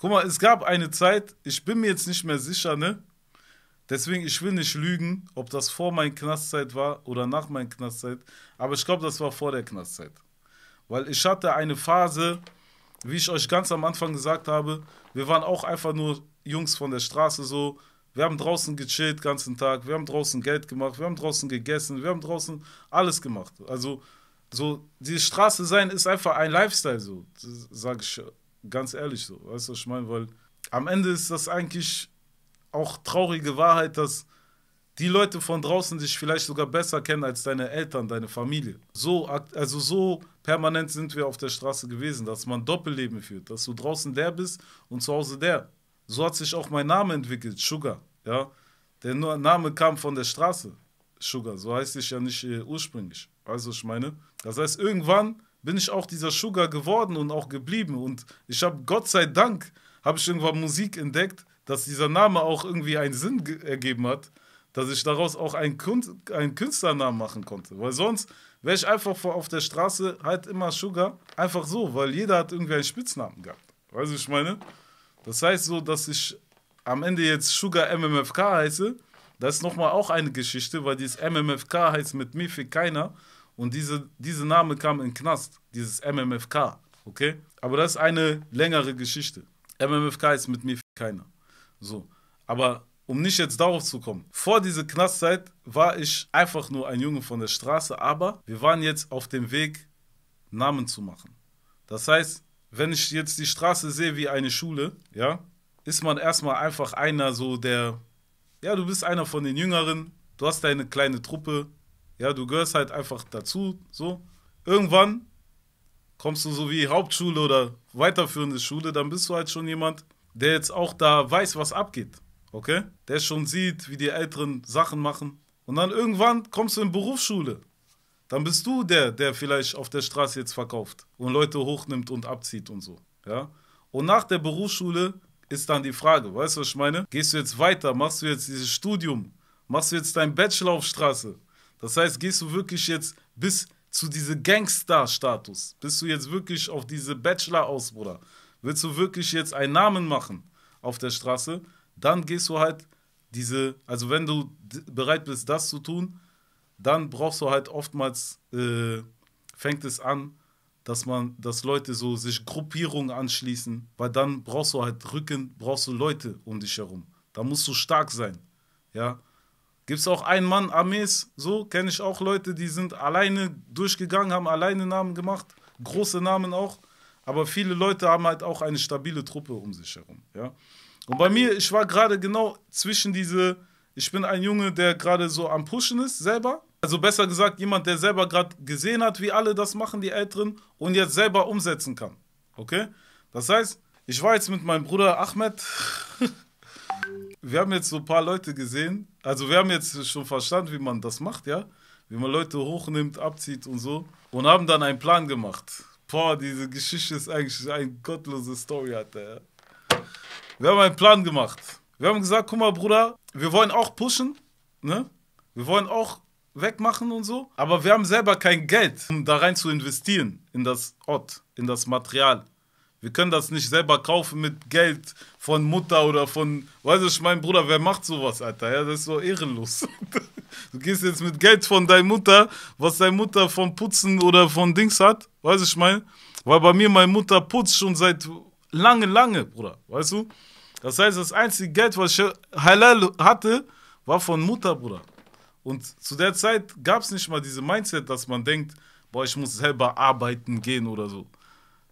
Guck mal, es gab eine Zeit, ich bin mir jetzt nicht mehr sicher, ne? Deswegen, ich will nicht lügen, ob das vor meiner Knastzeit war oder nach meiner Knastzeit. Aber ich glaube, das war vor der Knastzeit. Weil ich hatte eine Phase, wie ich euch ganz am Anfang gesagt habe, wir waren auch einfach nur Jungs von der Straße so. Wir haben draußen gechillt ganzen Tag, wir haben draußen Geld gemacht, wir haben draußen gegessen, wir haben draußen alles gemacht. Also so die Straße sein ist einfach ein Lifestyle so, sage ich Ganz ehrlich so, weißt du, was ich meine? Weil am Ende ist das eigentlich auch traurige Wahrheit, dass die Leute von draußen dich vielleicht sogar besser kennen als deine Eltern, deine Familie. So, also so permanent sind wir auf der Straße gewesen, dass man Doppelleben führt, dass du draußen der bist und zu Hause der. So hat sich auch mein Name entwickelt, Sugar. Ja? Der Name kam von der Straße, Sugar. So heißt ich ja nicht äh, ursprünglich. Weißt du, was ich meine? Das heißt, irgendwann bin ich auch dieser Sugar geworden und auch geblieben. Und ich habe, Gott sei Dank, habe ich irgendwann Musik entdeckt, dass dieser Name auch irgendwie einen Sinn ergeben hat, dass ich daraus auch einen, Kun einen Künstlernamen machen konnte. Weil sonst wäre ich einfach auf der Straße halt immer Sugar, einfach so, weil jeder hat irgendwie einen Spitznamen gehabt. Weißt du, ich meine? Das heißt so, dass ich am Ende jetzt Sugar MMFK heiße, das ist nochmal auch eine Geschichte, weil dieses MMFK heißt mit mir e für keiner. Und diese, dieser Name kam in Knast, dieses MMFK, okay? Aber das ist eine längere Geschichte. MMFK ist mit mir keiner. So. Aber um nicht jetzt darauf zu kommen. Vor dieser Knastzeit war ich einfach nur ein Junge von der Straße, aber wir waren jetzt auf dem Weg, Namen zu machen. Das heißt, wenn ich jetzt die Straße sehe wie eine Schule, ja, ist man erstmal einfach einer so der, ja, du bist einer von den Jüngeren, du hast deine kleine Truppe, ja, du gehörst halt einfach dazu, so. Irgendwann kommst du so wie Hauptschule oder weiterführende Schule, dann bist du halt schon jemand, der jetzt auch da weiß, was abgeht. Okay? Der schon sieht, wie die Älteren Sachen machen. Und dann irgendwann kommst du in Berufsschule. Dann bist du der, der vielleicht auf der Straße jetzt verkauft und Leute hochnimmt und abzieht und so. Ja? Und nach der Berufsschule ist dann die Frage, weißt du, was ich meine? Gehst du jetzt weiter? Machst du jetzt dieses Studium? Machst du jetzt deinen Bachelor auf Straße? Das heißt, gehst du wirklich jetzt bis zu diesem Gangster-Status? Bist du jetzt wirklich auf diese Bachelor aus, Bruder? Willst du wirklich jetzt einen Namen machen auf der Straße? Dann gehst du halt diese, also wenn du bereit bist, das zu tun, dann brauchst du halt oftmals, äh, fängt es an, dass man, dass Leute so sich Gruppierungen anschließen, weil dann brauchst du halt Rücken, brauchst du Leute um dich herum. Da musst du stark sein, ja. Gibt es auch Ein-Mann-Armees, so kenne ich auch Leute, die sind alleine durchgegangen, haben alleine Namen gemacht, große Namen auch. Aber viele Leute haben halt auch eine stabile Truppe um sich herum. Ja? Und bei mir, ich war gerade genau zwischen diese, ich bin ein Junge, der gerade so am Pushen ist, selber. Also besser gesagt, jemand, der selber gerade gesehen hat, wie alle das machen, die Älteren, und jetzt selber umsetzen kann. Okay? Das heißt, ich war jetzt mit meinem Bruder Ahmed wir haben jetzt so ein paar Leute gesehen, also wir haben jetzt schon verstanden, wie man das macht, ja? Wie man Leute hochnimmt, abzieht und so. Und haben dann einen Plan gemacht. Boah, diese Geschichte ist eigentlich eine gottlose Story, Alter. Ja? Wir haben einen Plan gemacht. Wir haben gesagt, guck mal, Bruder, wir wollen auch pushen, ne? Wir wollen auch wegmachen und so. Aber wir haben selber kein Geld, um da rein zu investieren in das Ort, in das Material. Wir können das nicht selber kaufen mit Geld von Mutter oder von, weißt du, ich mein Bruder, wer macht sowas, Alter? Ja, das ist so ehrenlos. Du gehst jetzt mit Geld von deiner Mutter, was deine Mutter von Putzen oder von Dings hat, weißt du, ich meine, weil bei mir meine Mutter putzt schon seit lange, lange, Bruder, weißt du? Das heißt, das einzige Geld, was ich halal hatte, war von Mutter, Bruder. Und zu der Zeit gab es nicht mal diese Mindset, dass man denkt, boah, ich muss selber arbeiten gehen oder so.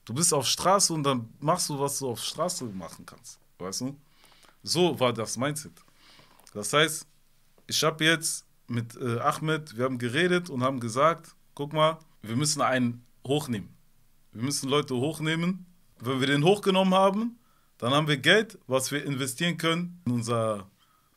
Du bist auf Straße und dann machst du, was du auf Straße machen kannst. Weißt du? So war das Mindset. Das heißt, ich habe jetzt mit äh, Ahmed, wir haben geredet und haben gesagt, guck mal, wir müssen einen hochnehmen. Wir müssen Leute hochnehmen. Wenn wir den hochgenommen haben, dann haben wir Geld, was wir investieren können in unser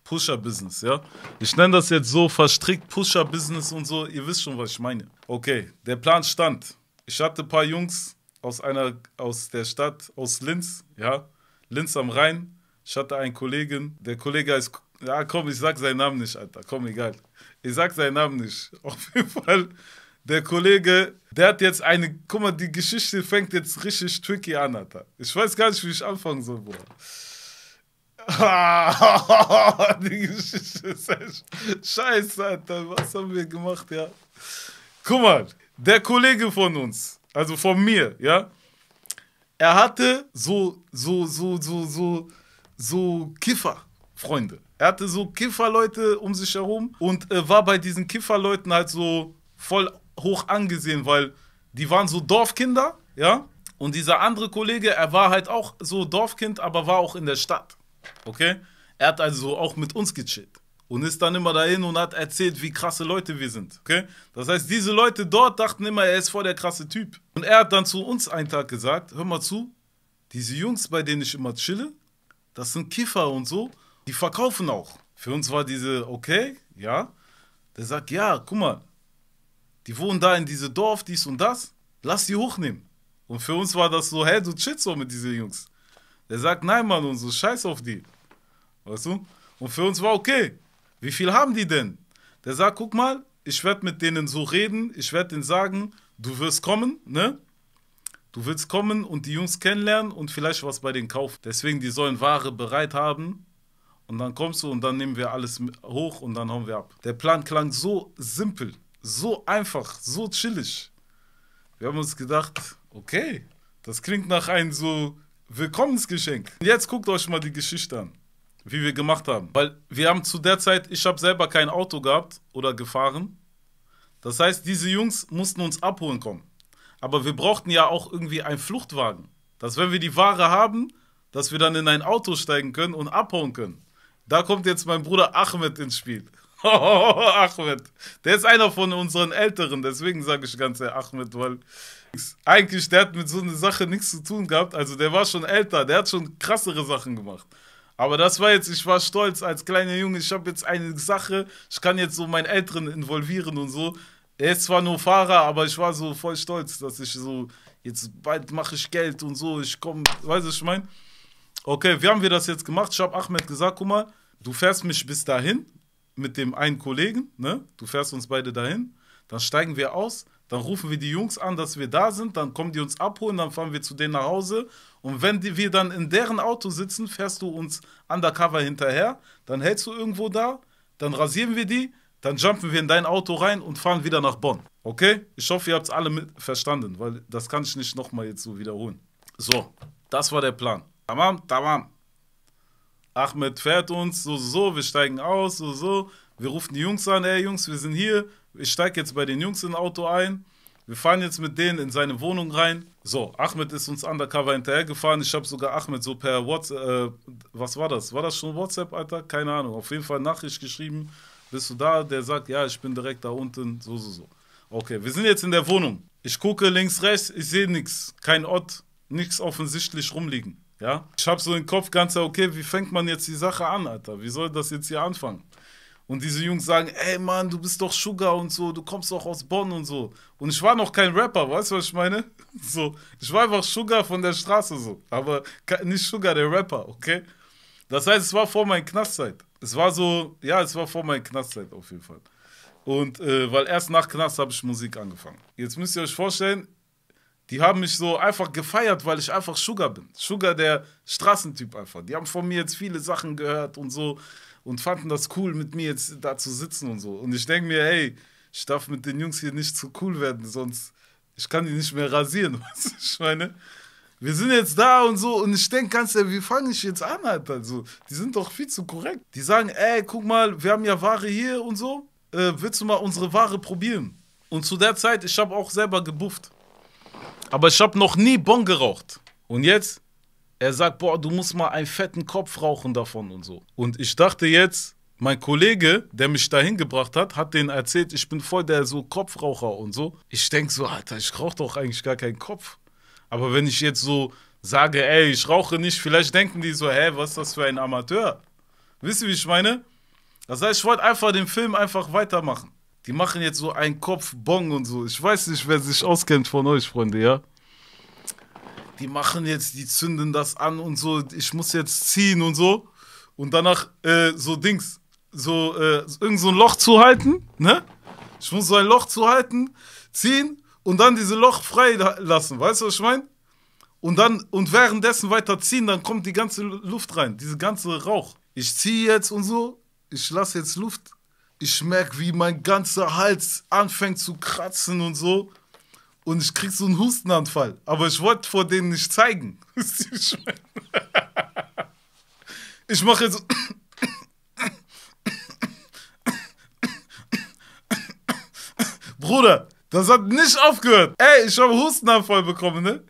Pusher-Business, ja. Ich nenne das jetzt so verstrickt Pusher-Business und so. Ihr wisst schon, was ich meine. Okay, der Plan stand. Ich hatte ein paar Jungs, aus einer, aus der Stadt, aus Linz, ja, Linz am Rhein. Ich hatte einen Kollegen, der Kollege ist, ja komm, ich sag seinen Namen nicht, Alter, komm, egal. Ich sag seinen Namen nicht. Auf jeden Fall, der Kollege, der hat jetzt eine, guck mal, die Geschichte fängt jetzt richtig tricky an, Alter. Ich weiß gar nicht, wie ich anfangen soll, Bruder. die Geschichte ist echt scheiße, Alter. Was haben wir gemacht, ja? Guck mal, der Kollege von uns, also von mir, ja. Er hatte so, so, so, so, so, so Kiffer, Freunde. Er hatte so Kifferleute um sich herum und äh, war bei diesen Kifferleuten halt so voll hoch angesehen, weil die waren so Dorfkinder, ja. Und dieser andere Kollege, er war halt auch so Dorfkind, aber war auch in der Stadt. Okay? Er hat also auch mit uns gechillt und ist dann immer dahin und hat erzählt, wie krasse Leute wir sind. Okay? Das heißt, diese Leute dort dachten immer, er ist voll der krasse Typ. Und er hat dann zu uns einen Tag gesagt: Hör mal zu, diese Jungs, bei denen ich immer chille, das sind Kiffer und so, die verkaufen auch. Für uns war diese, okay, ja. Der sagt: Ja, guck mal, die wohnen da in diesem Dorf, dies und das, lass die hochnehmen. Und für uns war das so: Hä, du chillst so mit diesen Jungs. Der sagt: Nein, Mann, und so, scheiß auf die. Weißt du? Und für uns war okay wie viel haben die denn? Der sagt, guck mal, ich werde mit denen so reden, ich werde denen sagen, du wirst kommen, ne? Du willst kommen und die Jungs kennenlernen und vielleicht was bei denen kaufen. Deswegen, die sollen Ware bereit haben. Und dann kommst du und dann nehmen wir alles hoch und dann hauen wir ab. Der Plan klang so simpel, so einfach, so chillig. Wir haben uns gedacht, okay, das klingt nach einem so Willkommensgeschenk. Jetzt guckt euch mal die Geschichte an wie wir gemacht haben. Weil wir haben zu der Zeit, ich habe selber kein Auto gehabt oder gefahren. Das heißt, diese Jungs mussten uns abholen kommen. Aber wir brauchten ja auch irgendwie einen Fluchtwagen. Dass wenn wir die Ware haben, dass wir dann in ein Auto steigen können und abhauen können. Da kommt jetzt mein Bruder Ahmed ins Spiel. Ahmed. Der ist einer von unseren Älteren, deswegen sage ich ganz ehrlich Ahmed, weil eigentlich der hat mit so einer Sache nichts zu tun gehabt. Also der war schon älter, der hat schon krassere Sachen gemacht. Aber das war jetzt, ich war stolz als kleiner Junge, ich habe jetzt eine Sache, ich kann jetzt so meinen Älteren involvieren und so. Er ist zwar nur Fahrer, aber ich war so voll stolz, dass ich so, jetzt bald mache ich Geld und so, ich komme, weißt du, ich meine? Okay, wie haben wir das jetzt gemacht? Ich habe Ahmed gesagt, guck mal, du fährst mich bis dahin mit dem einen Kollegen, ne? Du fährst uns beide dahin, dann steigen wir aus, dann rufen wir die Jungs an, dass wir da sind, dann kommen die uns abholen, dann fahren wir zu denen nach Hause. Und wenn die, wir dann in deren Auto sitzen, fährst du uns undercover hinterher, dann hältst du irgendwo da, dann rasieren wir die, dann jumpen wir in dein Auto rein und fahren wieder nach Bonn. Okay? Ich hoffe, ihr habt es alle mit verstanden, weil das kann ich nicht nochmal jetzt so wiederholen. So, das war der Plan. Tamam, tamam. Ahmed fährt uns, so, so, so, wir steigen aus, so, so. Wir rufen die Jungs an, ey Jungs, wir sind hier, ich steige jetzt bei den Jungs in Auto ein, wir fahren jetzt mit denen in seine Wohnung rein. So, Ahmed ist uns undercover hinterhergefahren. Ich habe sogar Ahmed so per WhatsApp, äh, was war das? War das schon WhatsApp, Alter? Keine Ahnung. Auf jeden Fall Nachricht geschrieben. Bist du da? Der sagt, ja, ich bin direkt da unten. So, so, so. Okay, wir sind jetzt in der Wohnung. Ich gucke links, rechts, ich sehe nichts. Kein Ort, nichts offensichtlich rumliegen. Ja? Ich habe so den Kopf ganz, okay, wie fängt man jetzt die Sache an, Alter? Wie soll das jetzt hier anfangen? Und diese Jungs sagen, ey Mann, du bist doch Sugar und so, du kommst doch aus Bonn und so. Und ich war noch kein Rapper, weißt du, was ich meine? So, ich war einfach Sugar von der Straße so, aber nicht Sugar, der Rapper, okay? Das heißt, es war vor meiner Knastzeit. Es war so, ja, es war vor meiner Knastzeit auf jeden Fall. Und äh, weil erst nach Knast habe ich Musik angefangen. Jetzt müsst ihr euch vorstellen, die haben mich so einfach gefeiert, weil ich einfach Sugar bin. Sugar, der Straßentyp einfach. Die haben von mir jetzt viele Sachen gehört und so und fanden das cool, mit mir jetzt da zu sitzen und so. Und ich denke mir, hey, ich darf mit den Jungs hier nicht zu cool werden, sonst ich kann die nicht mehr rasieren, weißt ich meine? Wir sind jetzt da und so und ich denke ganz ehrlich, wie fange ich jetzt an, Alter? Also, die sind doch viel zu korrekt. Die sagen, ey, guck mal, wir haben ja Ware hier und so, äh, willst du mal unsere Ware probieren? Und zu der Zeit, ich habe auch selber gebufft. Aber ich habe noch nie Bon geraucht. Und jetzt, er sagt, boah, du musst mal einen fetten Kopf rauchen davon und so. Und ich dachte jetzt, mein Kollege, der mich dahin gebracht hat, hat denen erzählt, ich bin voll der so Kopfraucher und so. Ich denke so, Alter, ich rauche doch eigentlich gar keinen Kopf. Aber wenn ich jetzt so sage, ey, ich rauche nicht, vielleicht denken die so, hä, was ist das für ein Amateur? Wisst ihr, wie ich meine? Das also heißt, ich wollte einfach den Film einfach weitermachen. Die machen jetzt so einen Kopf Bong und so. Ich weiß nicht, wer sich auskennt von euch, Freunde, ja? Die machen jetzt, die zünden das an und so. Ich muss jetzt ziehen und so. Und danach äh, so Dings, so äh, irgend so ein Loch zuhalten, ne? Ich muss so ein Loch zu halten, ziehen und dann diese Loch frei lassen. Weißt du, was ich meine? Und dann, und währenddessen weiter ziehen, dann kommt die ganze Luft rein, diese ganze Rauch. Ich ziehe jetzt und so, ich lasse jetzt Luft ich merke, wie mein ganzer Hals anfängt zu kratzen und so. Und ich krieg so einen Hustenanfall. Aber ich wollte vor denen nicht zeigen. ich mache jetzt. Bruder, das hat nicht aufgehört. Ey, ich habe Hustenanfall bekommen, ne?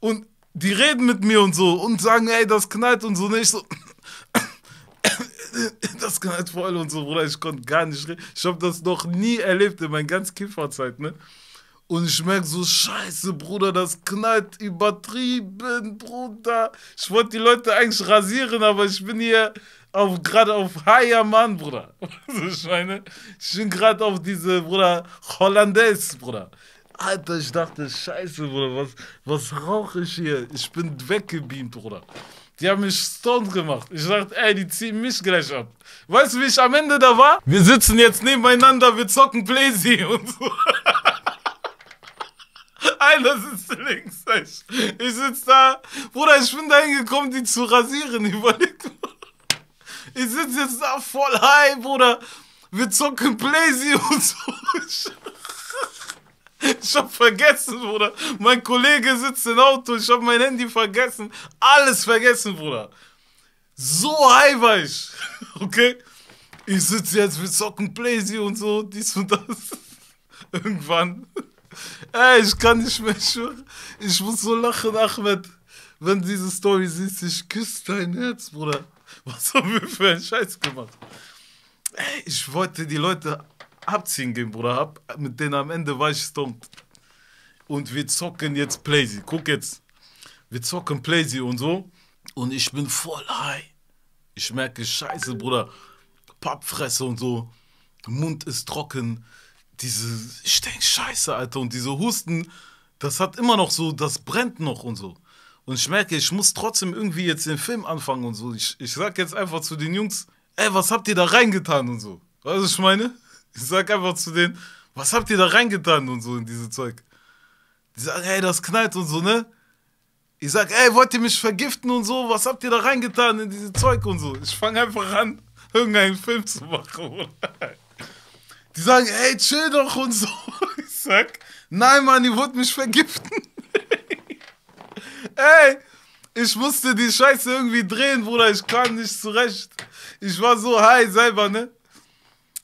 Und die reden mit mir und so und sagen, ey, das knallt und so. Ich so das Gehaltvoll und so, Bruder, ich konnte gar nicht reden. Ich habe das noch nie erlebt in meiner ganzen Kifferzeit, ne? Und ich merke so, scheiße, Bruder, das knallt übertrieben, Bruder. Ich wollte die Leute eigentlich rasieren, aber ich bin hier auf, gerade auf higher Mann, Bruder. Also ich meine, ich bin gerade auf diese, Bruder, Hollandaise, Bruder. Alter, ich dachte, scheiße, Bruder, was, was rauche ich hier? Ich bin weggebeamt, Bruder. Die haben mich stoned gemacht. Ich dachte, ey, die ziehen mich gleich ab. Weißt du, wie ich am Ende da war? Wir sitzen jetzt nebeneinander, wir zocken Playsee und so. Einer sitzt links. Ich, ich sitze da. Bruder, ich bin da hingekommen, die zu rasieren. Überlegt mal. Ich sitze jetzt da voll high, Bruder. Wir zocken Playsee und so. ich hab vergessen, Bruder. Mein Kollege sitzt im Auto, ich hab mein Handy vergessen. Alles vergessen, Bruder. So high war ich. Okay? Ich sitze jetzt, wir zocken Blazy und so, dies und das. Irgendwann. Ey, ich kann nicht mehr, schwören. ich muss so lachen, Ahmed. Wenn du diese Story siehst, ich küsse dein Herz, Bruder. Was haben wir für einen Scheiß gemacht? Ey, ich wollte die Leute abziehen gehen, Bruder. Hab, mit denen am Ende war ich stumpf. Und wir zocken jetzt Playsee. Guck jetzt. Wir zocken Playsee und so. Und ich bin voll high. Ich merke, scheiße, Bruder. Pappfresse und so. Mund ist trocken. Diese, ich denke, scheiße, Alter. Und diese Husten, das hat immer noch so, das brennt noch und so. Und ich merke, ich muss trotzdem irgendwie jetzt den Film anfangen und so. Ich, ich sag jetzt einfach zu den Jungs, ey, was habt ihr da reingetan und so. Weißt du, was ich meine? Ich sag einfach zu denen, was habt ihr da reingetan und so in diese Zeug. Die sagen, ey, das knallt und so, ne? Ich sag, ey, wollt ihr mich vergiften und so? Was habt ihr da reingetan in diese Zeug und so? Ich fange einfach an, irgendeinen Film zu machen. Die sagen, ey, chill doch und so. Ich sag, nein, Mann, ihr wollt mich vergiften. ey, ich musste die Scheiße irgendwie drehen, Bruder. Ich kam nicht zurecht. Ich war so high selber, ne?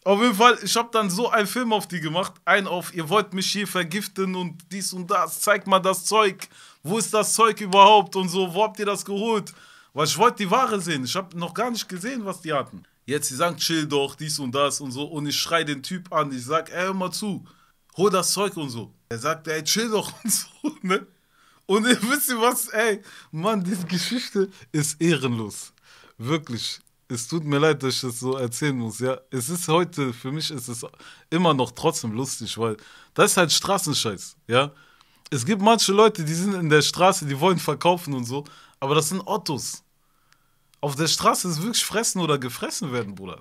Auf jeden Fall, ich habe dann so einen Film auf die gemacht. Einen auf, ihr wollt mich hier vergiften und dies und das. Zeig mal das Zeug. Wo ist das Zeug überhaupt und so? Wo habt ihr das geholt? Weil ich wollte die Ware sehen. Ich habe noch gar nicht gesehen, was die hatten. Jetzt, sie sagen, chill doch, dies und das und so. Und ich schrei den Typ an. Ich sag, ey, hör mal zu. Hol das Zeug und so. Er sagt, ey, chill doch und so, ne? Und ihr wisst ihr was, ey, Mann, diese Geschichte ist ehrenlos. Wirklich es tut mir leid, dass ich das so erzählen muss, ja. Es ist heute, für mich ist es immer noch trotzdem lustig, weil das ist halt Straßenscheiß, ja. Es gibt manche Leute, die sind in der Straße, die wollen verkaufen und so, aber das sind Ottos. Auf der Straße ist wirklich fressen oder gefressen werden, Bruder.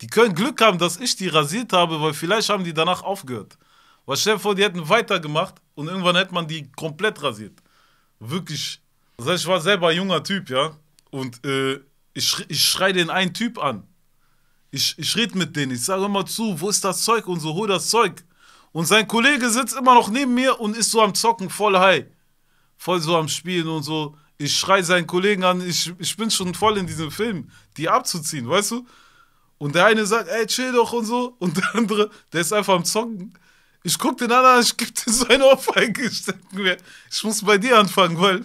Die können Glück haben, dass ich die rasiert habe, weil vielleicht haben die danach aufgehört. Weil stell dir vor, die hätten weitergemacht und irgendwann hätte man die komplett rasiert. Wirklich. Also ich war selber ein junger Typ, ja. Und äh, ich, ich schreie den einen Typ an. Ich, ich rede mit denen. Ich sage immer zu, wo ist das Zeug und so, hol das Zeug. Und sein Kollege sitzt immer noch neben mir und ist so am Zocken, voll high. Voll so am Spielen und so. Ich schrei seinen Kollegen an, ich, ich bin schon voll in diesem Film, die abzuziehen, weißt du? Und der eine sagt, ey, chill doch und so. Und der andere, der ist einfach am Zocken. Ich guck den anderen, ich geb dir so eine Ohrfeige. Ich ich muss bei dir anfangen, weil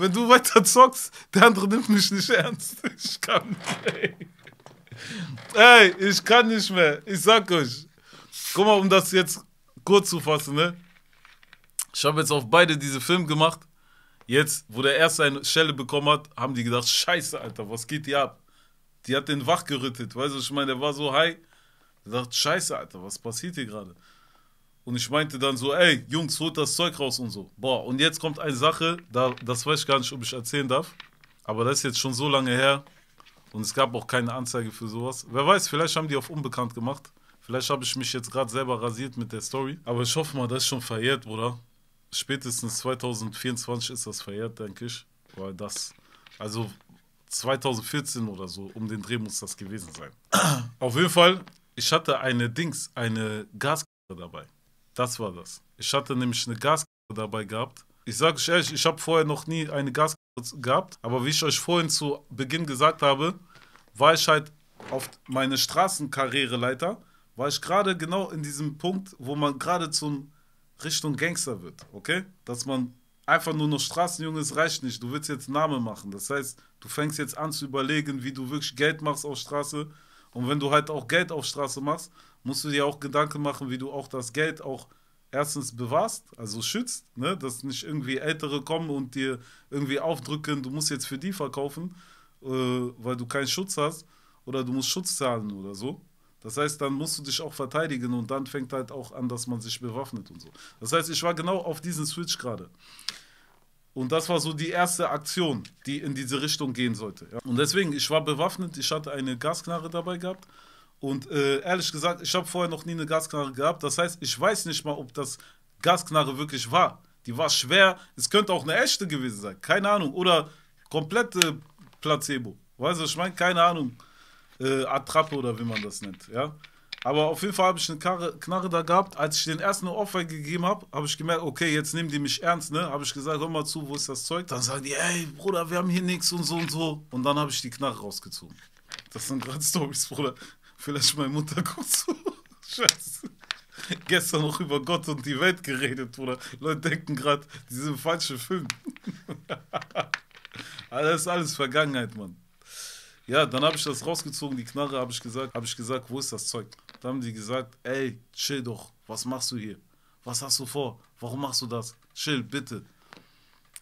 wenn du weiter zockst, der andere nimmt mich nicht ernst. Ich kann nicht. Ey, ey ich kann nicht mehr. Ich sag euch. Guck mal, um das jetzt kurz zu fassen, ne? Ich habe jetzt auf beide diese Film gemacht. Jetzt, wo der erste eine Schelle bekommen hat, haben die gedacht, scheiße, Alter, was geht hier ab? Die hat den wach gerüttet, weißt du, ich meine, der war so high. Der dachte, scheiße, Alter, was passiert hier gerade? Und ich meinte dann so, ey, Jungs, holt das Zeug raus und so. Boah, und jetzt kommt eine Sache, da, das weiß ich gar nicht, ob ich erzählen darf. Aber das ist jetzt schon so lange her. Und es gab auch keine Anzeige für sowas. Wer weiß, vielleicht haben die auf unbekannt gemacht. Vielleicht habe ich mich jetzt gerade selber rasiert mit der Story. Aber ich hoffe mal, das ist schon verjährt, oder? Spätestens 2024 ist das verjährt, denke ich. Weil das, also 2014 oder so, um den Dreh muss das gewesen sein. auf jeden Fall, ich hatte eine Dings, eine Gas dabei. Das war das. Ich hatte nämlich eine Gaskarte dabei gehabt. Ich sage euch ehrlich, ich habe vorher noch nie eine Gaskarte gehabt, aber wie ich euch vorhin zu Beginn gesagt habe, war ich halt auf meine Straßenkarriereleiter, war ich gerade genau in diesem Punkt, wo man gerade zum Richtung Gangster wird, okay? Dass man einfach nur noch Straßenjunge ist, reicht nicht. Du willst jetzt Name machen. Das heißt, du fängst jetzt an zu überlegen, wie du wirklich Geld machst auf Straße. Und wenn du halt auch Geld auf Straße machst, musst du dir auch Gedanken machen, wie du auch das Geld auch erstens bewahrst, also schützt, ne? dass nicht irgendwie Ältere kommen und dir irgendwie aufdrücken, du musst jetzt für die verkaufen, äh, weil du keinen Schutz hast oder du musst Schutz zahlen oder so. Das heißt, dann musst du dich auch verteidigen und dann fängt halt auch an, dass man sich bewaffnet und so. Das heißt, ich war genau auf diesen Switch gerade. Und das war so die erste Aktion, die in diese Richtung gehen sollte. Ja? Und deswegen, ich war bewaffnet, ich hatte eine Gasknarre dabei gehabt und äh, ehrlich gesagt, ich habe vorher noch nie eine Gasknarre gehabt. Das heißt, ich weiß nicht mal, ob das Gasknarre wirklich war. Die war schwer. Es könnte auch eine echte gewesen sein. Keine Ahnung. Oder komplette Placebo. Weißt du, ich meine, keine Ahnung. Äh, Attrappe oder wie man das nennt. Ja. Aber auf jeden Fall habe ich eine Karre, Knarre da gehabt. Als ich den ersten Offer gegeben habe, habe ich gemerkt, okay, jetzt nehmen die mich ernst, ne? Habe ich gesagt, hör mal zu, wo ist das Zeug? Dann sagen die, ey, Bruder, wir haben hier nichts und so und so. Und dann habe ich die Knarre rausgezogen. Das sind gerade Stories, Bruder. Vielleicht meine Mutter guckt so. Scheiße. Gestern noch über Gott und die Welt geredet, Bruder. Leute denken gerade, die sind falsche Film. alles, alles Vergangenheit, Mann. Ja, dann habe ich das rausgezogen, die Knarre, habe ich gesagt, habe ich gesagt, wo ist das Zeug? Dann haben die gesagt, ey, chill doch, was machst du hier? Was hast du vor? Warum machst du das? Chill, bitte.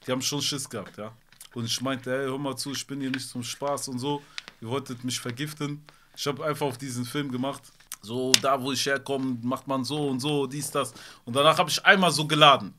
Die haben schon Schiss gehabt, ja. Und ich meinte, ey, hör mal zu, ich bin hier nicht zum Spaß und so. Ihr wolltet mich vergiften. Ich habe einfach auf diesen Film gemacht. So, da wo ich herkomme, macht man so und so, dies, das. Und danach habe ich einmal so geladen.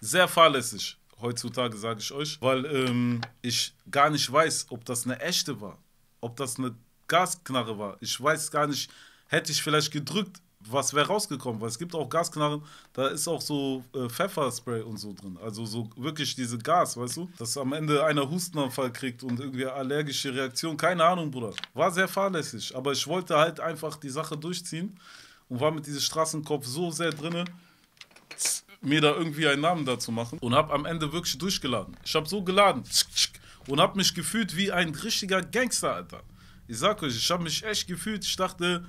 Sehr fahrlässig. Heutzutage sage ich euch, weil ähm, ich gar nicht weiß, ob das eine echte war, ob das eine Gasknarre war. Ich weiß gar nicht, hätte ich vielleicht gedrückt, was wäre rausgekommen, weil es gibt auch Gasknarren, da ist auch so äh, Pfefferspray und so drin. Also so wirklich diese Gas, weißt du? Dass am Ende einer Hustenanfall kriegt und irgendwie allergische Reaktion. Keine Ahnung, Bruder. War sehr fahrlässig, aber ich wollte halt einfach die Sache durchziehen und war mit diesem Straßenkopf so sehr drinne mir da irgendwie einen Namen dazu machen und habe am Ende wirklich durchgeladen. Ich habe so geladen und habe mich gefühlt wie ein richtiger Gangster, Alter. Ich sag euch, ich habe mich echt gefühlt, ich dachte,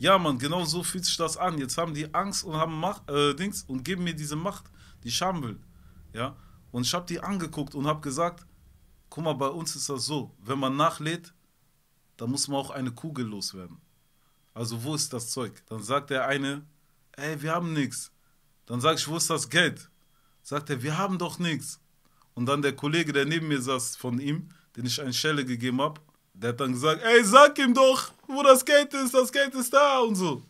ja, Mann, genau so fühlt sich das an. Jetzt haben die Angst und haben Macht, äh, Dings und geben mir diese Macht, die ich haben will. Ja? Und ich habe die angeguckt und habe gesagt, guck mal, bei uns ist das so, wenn man nachlädt, dann muss man auch eine Kugel loswerden. Also wo ist das Zeug? Dann sagt der eine, ey, wir haben nichts. Dann sage ich, wo ist das Geld? Sagt er, wir haben doch nichts. Und dann der Kollege, der neben mir saß von ihm, den ich eine Schelle gegeben habe, der hat dann gesagt, ey, sag ihm doch, wo das Geld ist, das Geld ist da und so.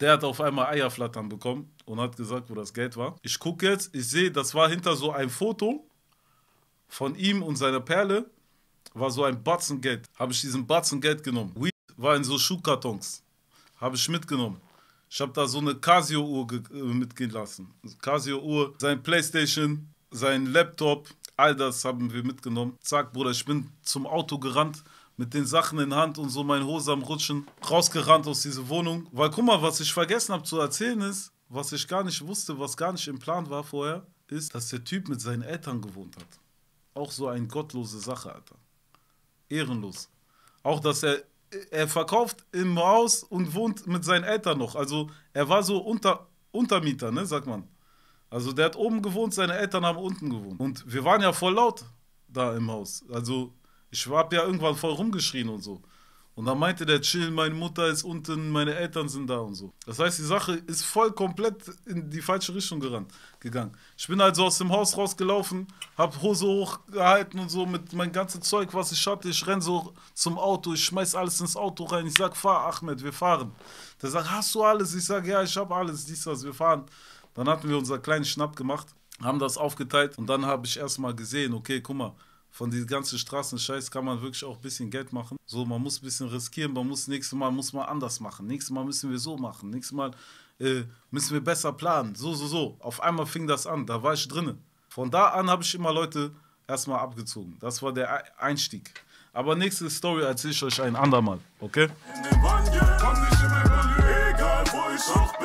Der hat auf einmal Eierflattern bekommen und hat gesagt, wo das Geld war. Ich gucke jetzt, ich sehe, das war hinter so einem Foto von ihm und seiner Perle, war so ein Batzen Geld. Habe ich diesen Batzen Geld genommen. Weed war in so Schuhkartons. Habe ich mitgenommen. Ich habe da so eine Casio-Uhr äh, mitgehen lassen. Casio-Uhr, sein Playstation, sein Laptop, All das haben wir mitgenommen. Zack, Bruder, ich bin zum Auto gerannt mit den Sachen in Hand und so mein Hose am Rutschen, rausgerannt aus dieser Wohnung. Weil guck mal, was ich vergessen habe zu erzählen ist, was ich gar nicht wusste, was gar nicht im Plan war vorher, ist, dass der Typ mit seinen Eltern gewohnt hat. Auch so eine gottlose Sache, Alter. Ehrenlos. Auch, dass er, er verkauft im Haus und wohnt mit seinen Eltern noch. Also er war so unter, Untermieter, ne, sagt man. Also der hat oben gewohnt, seine Eltern haben unten gewohnt. Und wir waren ja voll laut da im Haus. Also ich habe ja irgendwann voll rumgeschrien und so. Und dann meinte der Chill, meine Mutter ist unten, meine Eltern sind da und so. Das heißt, die Sache ist voll komplett in die falsche Richtung gerannt, gegangen. Ich bin also aus dem Haus rausgelaufen, hab Hose hochgehalten und so mit meinem ganzen Zeug, was ich hatte. Ich renn so zum Auto, ich schmeiß alles ins Auto rein. Ich sag, fahr Ahmed, wir fahren. Der sagt, hast du alles? Ich sag, ja, ich hab alles, dies, was, wir fahren. Dann hatten wir unseren kleinen Schnapp gemacht, haben das aufgeteilt und dann habe ich erstmal gesehen, okay, guck mal, von diesen ganzen Straßenscheiß kann man wirklich auch ein bisschen Geld machen. So, man muss ein bisschen riskieren, man muss nächstes Mal muss man anders machen, nächstes Mal müssen wir so machen, nächstes Mal äh, müssen wir besser planen, so, so, so. Auf einmal fing das an, da war ich drinnen. Von da an habe ich immer Leute erstmal abgezogen. Das war der Einstieg. Aber nächste Story erzähle ich euch ein andermal, okay? In dem Wandel kann ich immer egal wo ich auch